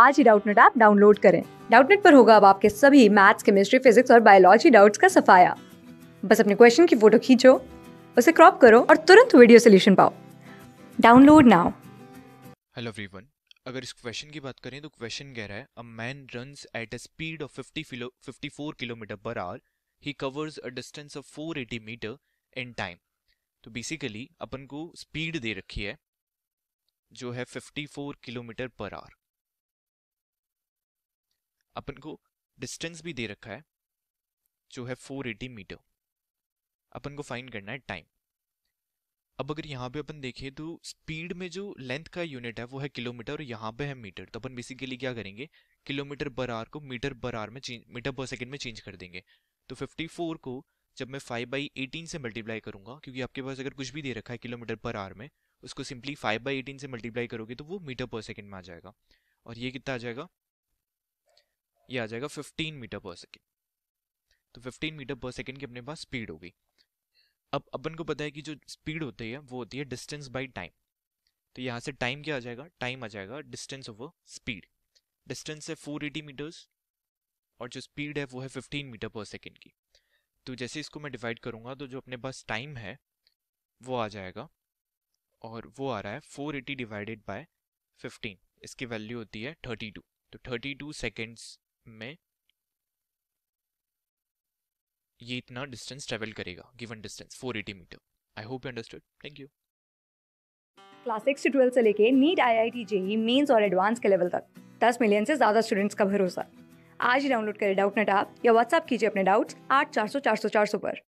आज ही Doubtnut app download करें डाउटनेट पर होगा अब आपके सभी मैथ्स केमिस्ट्री फिजिक्स और बायोलॉजी डाउट्स का सफाया बस अपने क्वेश्चन की फोटो खींचो उसे क्रॉप करो और तुरंत वीडियो सोल्यूशन पाओ डाउनलोड नाउ हेलो एवरीवन अगर इस क्वेश्चन की बात करें तो क्वेश्चन कह रहा है a man runs at a speed of 50 54 kilometre per hour he covers a distance of 480 metre in time तो बेसिकली अपन को स्पीड दे रखी है जो है 54 किलोमीटर पर आवर अपन को डिस्टेंस भी दे रखा है जो है 480 मीटर अपन को फाइंड करना है टाइम अब अगर यहाँ पे अपन देखें तो स्पीड में जो लेंथ का यूनिट है वो है किलोमीटर और यहाँ पे है मीटर तो अपन बेसिकली क्या करेंगे किलोमीटर पर आवर को मीटर पर आवर में चेंज मीटर पर सेकेंड में चेंज कर देंगे तो 54 को जब मैं 5 बाई एटीन से मल्टीप्लाई करूंगा क्योंकि आपके पास अगर कुछ भी दे रखा है किलोमीटर पर आवर में उसको सिंपली फाइव बाई एटीन से मल्टीप्लाई करोगे तो वो मीटर पर सेकेंड में आ जाएगा और ये कितना आ जाएगा ये आ जाएगा 15 मीटर पर सेकेंड तो 15 मीटर पर सेकेंड की अपने पास स्पीड होगी अब अपन को पता है कि जो स्पीड होती है वो होती है डिस्टेंस बाई टाइम तो यहाँ से टाइम क्या आ जाएगा टाइम आ जाएगा डिस्टेंस ओवर स्पीड डिस्टेंस है फोर मीटर्स और जो स्पीड है वो है फिफ्टीन मीटर पर सेकेंड की तो जैसे इसको मैं डिवाइड करूँगा तो जो अपने पास टाइम है वो आ जाएगा और वो आ रहा है 480 डिवाइडेड बाय 15 इसकी वैल्यू होती है 32 तो 32 सेकंड्स में ये इतना डिस्टेंस ट्रेवल करेगा given distance 480 metre I hope you understood thank you class six से ट्वेल्थ से लेके NEET I I T JEE Mains और एडवांस के लेवल तक दस मिलियन से ज़्यादा स्टूडेंट्स का भरोसा आज ही डाउनलोड करें डाउट नेट आप या व्हाट्सअप कीजिए अपने डाउट्स आठ चार सौ चार सौ चार सौ पर